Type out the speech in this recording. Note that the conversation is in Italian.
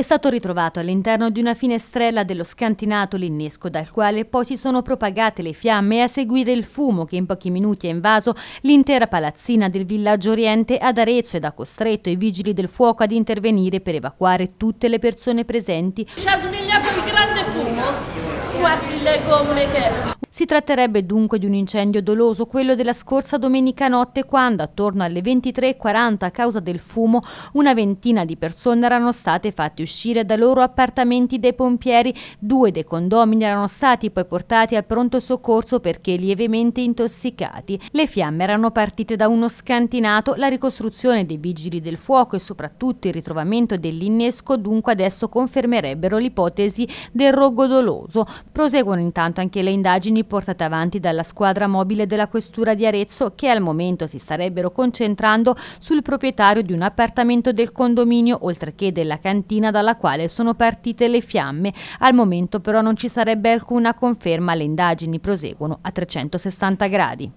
È stato ritrovato all'interno di una finestrella dello scantinato l'innesco dal quale poi si sono propagate le fiamme e a seguire il fumo che in pochi minuti ha invaso l'intera palazzina del villaggio Oriente ad Arezzo ed ha costretto i vigili del fuoco ad intervenire per evacuare tutte le persone presenti. Ci ha smigliato il grande fumo, guardi le gomme che... Si tratterebbe dunque di un incendio doloso, quello della scorsa domenica notte quando attorno alle 23.40 a causa del fumo una ventina di persone erano state fatte uscire dai loro appartamenti dei pompieri, due dei condomini erano stati poi portati al pronto soccorso perché lievemente intossicati. Le fiamme erano partite da uno scantinato, la ricostruzione dei vigili del fuoco e soprattutto il ritrovamento dell'innesco dunque adesso confermerebbero l'ipotesi del rogo doloso. Proseguono intanto anche le indagini azioni portate avanti dalla squadra mobile della Questura di Arezzo che al momento si starebbero concentrando sul proprietario di un appartamento del condominio oltre che della cantina dalla quale sono partite le fiamme. Al momento però non ci sarebbe alcuna conferma, le indagini proseguono a 360 gradi.